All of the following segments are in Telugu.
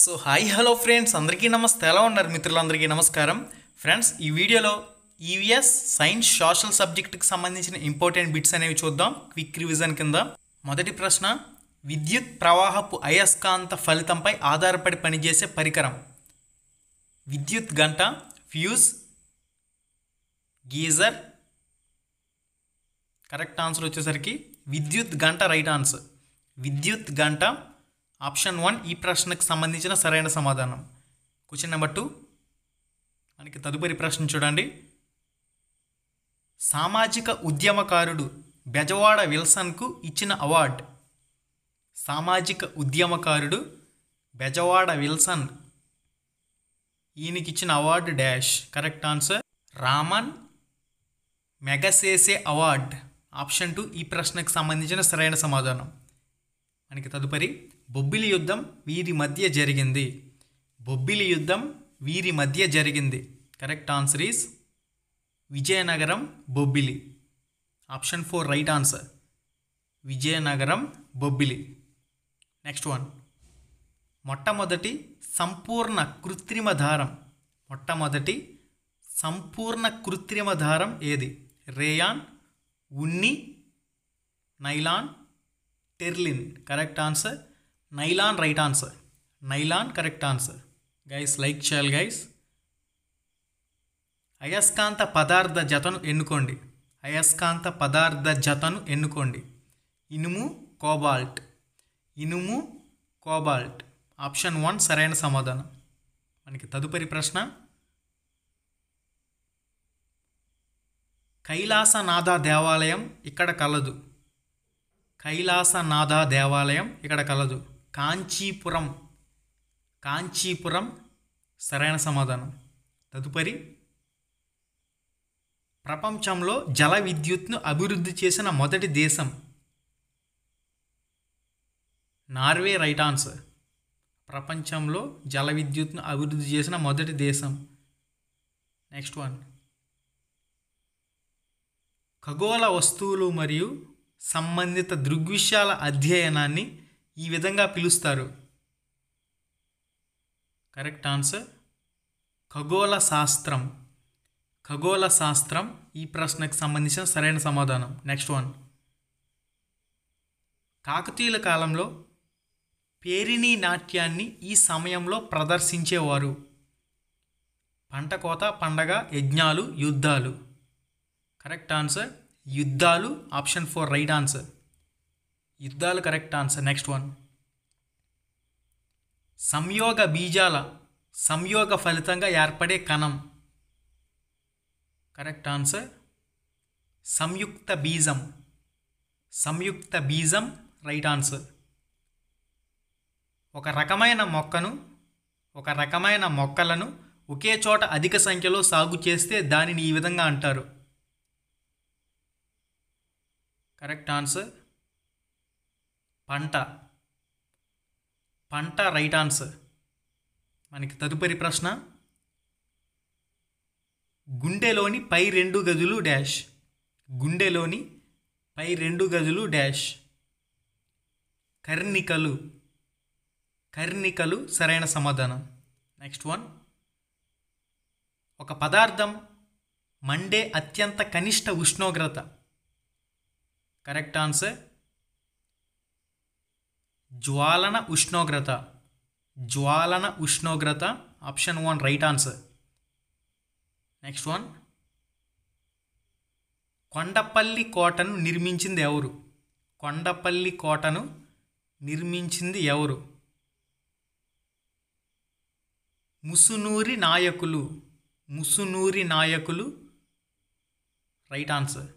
సో హాయ్ హలో ఫ్రెండ్స్ అందరికీ నమస్తే ఎలా ఉన్నారు మిత్రులందరికీ నమస్కారం ఫ్రెండ్స్ ఈ వీడియోలో ఈవీఎస్ e సైన్స్ సోషల్ సబ్జెక్టుకి సంబంధించిన ఇంపార్టెంట్ బిట్స్ అనేవి చూద్దాం క్విక్ రివిజన్ కింద మొదటి ప్రశ్న విద్యుత్ ప్రవాహపు అయస్కాంత ఫలితంపై ఆధారపడి పనిచేసే పరికరం విద్యుత్ గంట ఫ్యూజ్ గీజర్ కరెక్ట్ ఆన్సర్ వచ్చేసరికి విద్యుత్ గంట రైట్ ఆన్సర్ విద్యుత్ గంట ఆప్షన్ వన్ ఈ ప్రశ్నకు సంబంధించిన సరైన సమాధానం క్వశ్చన్ నెంబర్ టూ మనకి తదుపరి ప్రశ్న చూడండి సామాజిక ఉద్యమకారుడు బెజవాడ విల్సన్కు ఇచ్చిన అవార్డ్ సామాజిక ఉద్యమకారుడు బెజవాడ విల్సన్ ఈయనకి ఇచ్చిన award dash correct answer Ramon Magsaysay award option two ఈ ప్రశ్నకు సంబంధించిన సరైన సమాధానం మనకి తదుపరి బొబ్బిలి యుద్ధం వీరి మధ్య జరిగింది బొబ్బిలి యుద్ధం వీరి మధ్య జరిగింది correct answer is Vizianagaram Bobbili option four right answer Vizianagaram Bobbili next one మొట్టమొదటి సంపూర్ణ కృత్రిమ దారం మొట్టమొదటి సంపూర్ణ కృత్రిమ దారం ఏది రేయాన్ ఉన్ని nylon terylene correct answer nylon right answer nylon correct answer guys like చేయాలి గైస్ అయస్కాంత పదార్థ జతను ఎన్నుకోండి అయస్కాంత పదార్థ జతను ఎన్నుకోండి ఇనుము కోబాల్ట్ ఇనుము కోబాల్ట్ ఆప్షన్ వన్ సరైన సమాధానం మనకి తదుపరి ప్రశ్న కైలాసనాథ దేవాలయం ఇక్కడ కలదు కైలాసనాథ దేవాలయం ఇక్కడ కలదు కాంచీపురం కాంచీపురం సరైన సమాధానం తదుపరి ప్రపంచంలో జల విద్యుత్ను అభివృద్ధి చేసిన మొదటి దేశం నార్వే రైట్ ఆన్సర్ ప్రపంచంలో జల విద్యుత్ను అభివృద్ధి చేసిన మొదటి దేశం నెక్స్ట్ వన్ ఖగోళ వస్తువులు మరియు సంబంధిత దృగ్విషయాల అధ్యయనాన్ని ఈ విధంగా పిలుస్తారు కరెక్ట్ ఆన్సర్ ఖగోళ శాస్త్రం ఖగోళ శాస్త్రం ఈ ప్రశ్నకు సంబంధించిన సరైన సమాధానం నెక్స్ట్ వన్ కాకతీయుల కాలంలో పేరిణి నాట్యాన్ని ఈ సమయంలో ప్రదర్శించేవారు పంట కోత పండగ యజ్ఞాలు యుద్ధాలు కరెక్ట్ ఆన్సర్ యుద్ధాలు ఆప్షన్ ఫోర్ రైట్ ఆన్సర్ యుద్ధాలు కరెక్ట్ ఆన్సర్ నెక్స్ట్ వన్ సంయోగ బీజాల సంయోగ ఫలితంగా ఏర్పడే కణం కరెక్ట్ ఆన్సర్ సంయుక్త బీజం సంయుక్త బీజం రైట్ ఆన్సర్ ఒక రకమైన మొక్కను ఒక రకమైన మొక్కలను ఒకే చోట అధిక సంఖ్యలో సాగు చేస్తే దానిని ఈ విధంగా అంటారు కరెక్ట్ ఆన్సర్ పంట పంట రైట్ ఆన్సర్ మనకి తదుపరి ప్రశ్న గుండెలోని పై రెండు గదులు డాష్ గుండెలోని పై రెండు గదులు డాష్ కర్ణికలు కర్ణికలు సరైన సమాధానం నెక్స్ట్ వన్ ఒక పదార్థం మండే అత్యంత కనిష్ట ఉష్ణోగ్రత కరెక్ట్ ఆన్సర్ జ్వాలన ఉష్ణోగ్రత జ్వాలన ఉష్ణోగ్రత option one right answer next one Kondapalli కోటను నిర్మించింది ఎవరు కొండపల్లి కోటను నిర్మించింది ఎవరు ముసునూరి నాయకులు ముసునూరి నాయకులు రైట్ ఆన్సర్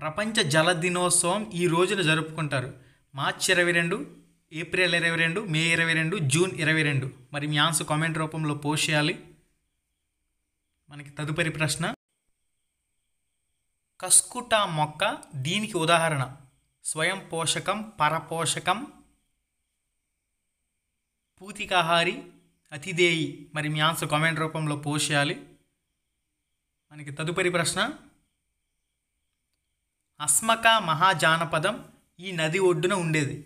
ప్రపంచ జల దినోత్సవం ఈ రోజున జరుపుకుంటారు మార్చ్ ఇరవై రెండు ఏప్రిల్ ఇరవై రెండు మే ఇరవై రెండు జూన్ ఇరవై రెండు మరి మీ ఆన్సర్ కామెంట్ రూపంలో పోస్ట్ చేయాలి మనకి తదుపరి ప్రశ్న కస్కుటా మొక్క దీనికి ఉదాహరణ స్వయం పోషకం పరపోషకం పూతికాహారి అతిదేయి మరి మీ ఆన్సర్ కామెంట్ రూపంలో పోస్ట్ చేయాలి మనకి తదుపరి ప్రశ్న అస్మక మహాజానపదం ఈ నది ఒడ్డున ఉండేది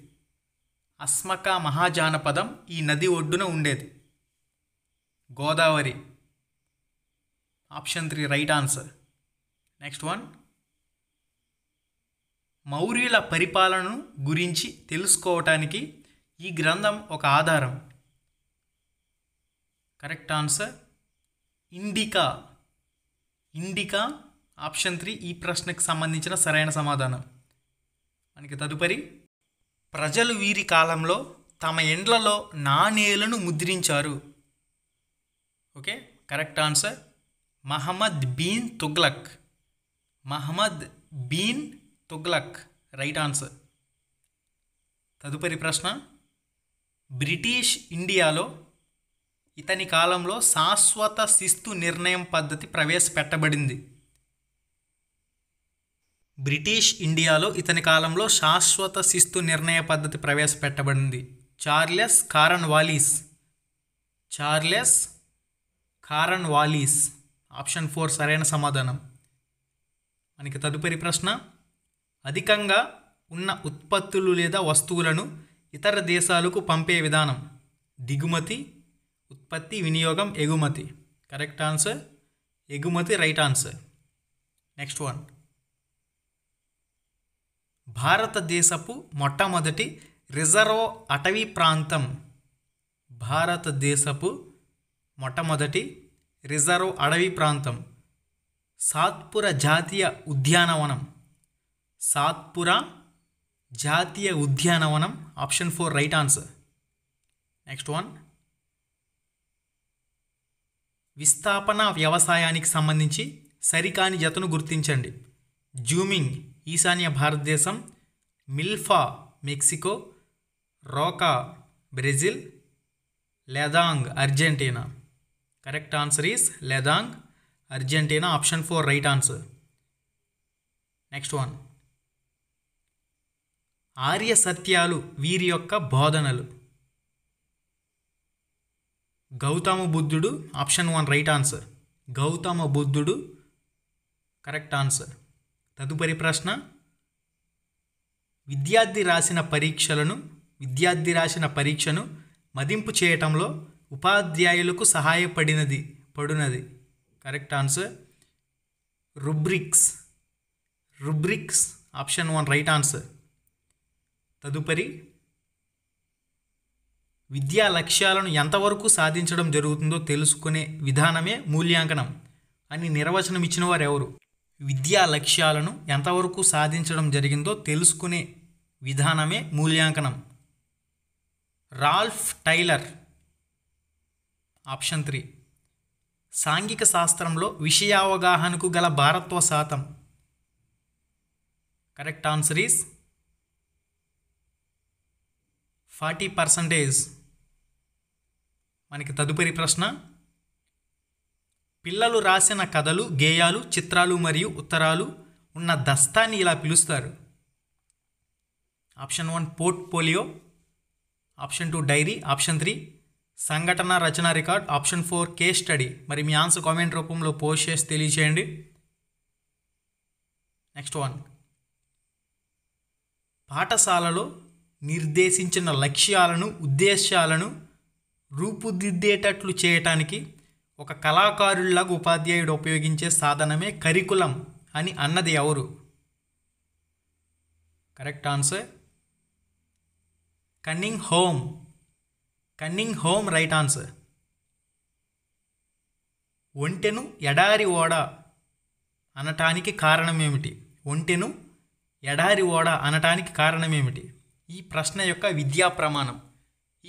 అస్మక మహాజానపదం ఈ నది ఒడ్డున ఉండేది Godavari option three right answer next one మౌర్యుల పరిపాలనను గురించి తెలుసుకోవటానికి ఈ గ్రంథం ఒక ఆధారం correct answer Indica Indica option three ఈ ప్రశ్నకు సంబంధించిన సరైన సమాధానం మనకి తదుపరి ప్రజలు వీరి కాలంలో తమ ఎండ్లలో నాణేలను ముద్రించారు okay correct answer Muhammad bin Tughlaq Muhammad bin Tughlaq right answer తదుపరి ప్రశ్న బ్రిటిష్ ఇండియాలో ఇతని కాలంలో శాశ్వత శిస్తు నిర్ణయం పద్ధతి ప్రవేశపెట్టబడింది బ్రిటిష్ ఇండియాలో ఇతని కాలంలో శాశ్వత శిస్తు నిర్ణయ పద్ధతి ప్రవేశపెట్టబడింది Charles Cornwallis Charles Cornwallis option four సరైన సమాధానం మనకి తదుపరి ప్రశ్న అధికంగా ఉన్న ఉత్పత్తులు లేదా వస్తువులను ఇతర దేశాలకు పంపే విధానం దిగుమతి ఉత్పత్తి వినియోగం ఎగుమతి కరెక్ట్ ఆన్సర్ ఎగుమతి రైట్ ఆన్సర్ నెక్స్ట్ వన్ భారతదేశపు మొట్టమొదటి రిజర్వ్ అటవీ ప్రాంతం భారతదేశపు మొట్టమొదటి రిజర్వ్ అడవి ప్రాంతం సాత్పుర జాతీయ ఉద్యానవనం సాత్పుర జాతీయ ఉద్యానవనం option four right answer next one విస్థాపన వ్యవసాయానికి సంబంధించి సరికాని జతను గుర్తించండి జూమింగ్ ఈశాన్య భారతదేశం milpa Mexico roca Brazil ladang Argentina correct answer is ladang Argentina option four right answer next one ఆర్య సత్యాలు వీరి యొక్క బోధనలు గౌతమ బుద్ధుడు option one right answer Gautama బుద్ధుడు కరెక్ట్ ఆన్సర్ తదుపరి ప్రశ్న విద్యార్థి రాసిన పరీక్షలను విద్యార్థి రాసిన పరీక్షను మదింపు చేయటంలో ఉపాధ్యాయులకు సహాయపడినది పడునది correct answer rubrics rubrics option one right answer తదుపరి విద్యా లక్ష్యాలను ఎంతవరకు సాధించడం జరుగుతుందో తెలుసుకునే విధానమే మూల్యాంకనం అని నిర్వచనం ఇచ్చిన వారు ఎవరు విద్యా లక్ష్యాలను ఎంతవరకు సాధించడం జరిగిందో తెలుసుకునే విధానమే మూల్యాంకనం రాల్ఫ్ టైలర్ ఆప్షన్ త్రీ సాంఘిక శాస్త్రంలో విషయావగాహనకు గల భారత్వ శాతం correct answer is forty percentage మనకి తదుపరి ప్రశ్న పిల్లలు రాసిన కథలు గేయాలు చిత్రాలు మరియు ఉత్తరాలు ఉన్న దస్తాన్ని ఇలా పిలుస్తారు option one portfolio option two diary option three సంఘటన రచన record option four case study మరి మీ ఆన్సర్ కామెంట్ రూపంలో పోస్ట్ చేసి తెలియచేయండి నెక్స్ట్ వన్ పాఠశాలలో నిర్దేశించిన లక్ష్యాలను ఉద్దేశాలను రూపుదిద్దేటట్లు చేయటానికి ఒక కళాకారుల్లాగా ఉపాధ్యాయుడు ఉపయోగించే సాధనమే కరికులం అని అన్నది ఎవరు correct answer Cunningham Cunningham right answer ఒంటెను ఎడారి ఓడ అనటానికి కారణం ఏమిటి ఒంటెను ఎడారి ఓడ అనటానికి కారణం ఏమిటి ఈ ప్రశ్న యొక్క విద్యా ప్రమాణం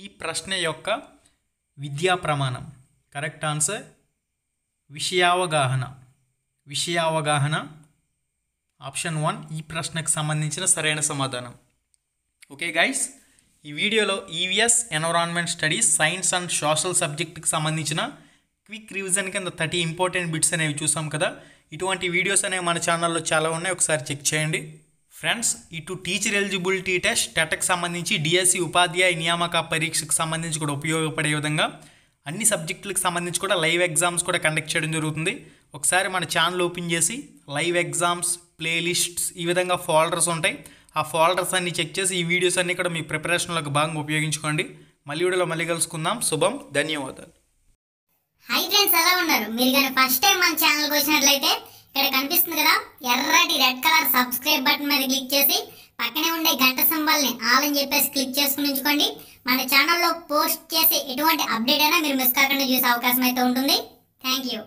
ఈ ప్రశ్న యొక్క విద్యా ప్రమాణం కరెక్ట్ ఆన్సర్ విషయావగాహన విషయావగాహన ఆప్షన్ వన్ ఈ ప్రశ్నకు సంబంధించిన సరైన సమాధానం ఓకే గైస్ ఈ వీడియోలో EVS environment studies science and social సబ్జెక్టుకి సంబంధించిన క్విక్ రివిజన్ కింద థర్టీ ఇంపార్టెంట్ బిట్స్ అనేవి చూసాం కదా ఇటువంటి వీడియోస్ అనేవి మన ఛానల్లో చాలా ఉన్నాయి ఒకసారి చెక్ చేయండి ఫ్రెండ్స్ ఇటు టీచర్ ఎలిజిబిలిటీ టెస్ట్ టెట్కి సంబంధించి డిఎస్సి e ఉపాధ్యాయ నియామక పరీక్షకు సంబంధించి కూడా ఉపయోగపడే విధంగా అన్ని సబ్జెక్టులకు సంబంధించి కూడా లైవ్ ఎగ్జామ్స్ కూడా కండక్ట్ చేయడం జరుగుతుంది ఒకసారి మన ఛానల్ ఓపెన్ చేసి లైవ్ ఎగ్జామ్స్ ప్లేలిస్ట్స్ ఈ విధంగా ఫోల్డర్స్ ఉంటాయి ఆ ఫోల్డర్స్ అన్ని చెక్ చేసి ఈ వీడియోస్ అన్నీ కూడా మీ ప్రిపరేషన్లకు భాగంగా ఉపయోగించుకోండి మళ్ళీ వీడియోలో మళ్ళీ కలుసుకుందాం శుభం ధన్యవాదాలు హై ఫ్రెండ్స్ ఎలా ఉన్నారు మీరు కానీ ఫస్ట్ టైం మన ఛానల్కి వచ్చినట్లయితే ఇక్కడ కనిపిస్తుంది కదా ఎర్రటి రెడ్ కలర్ సబ్స్క్రైబ్ బటన్ మీద క్లిక్ చేసి పక్కనే ఉండే గంట సింబల్ని ఆల్ అని చెప్పేసి క్లిక్ చేసుకుని ఉంచుకోండి మన ఛానల్లో పోస్ట్ చేసే ఎటువంటి అప్డేట్ అయినా మీరు మిస్ కాకుండా చూసే అవకాశం అయితే ఉంటుంది థ్యాంక్ యూ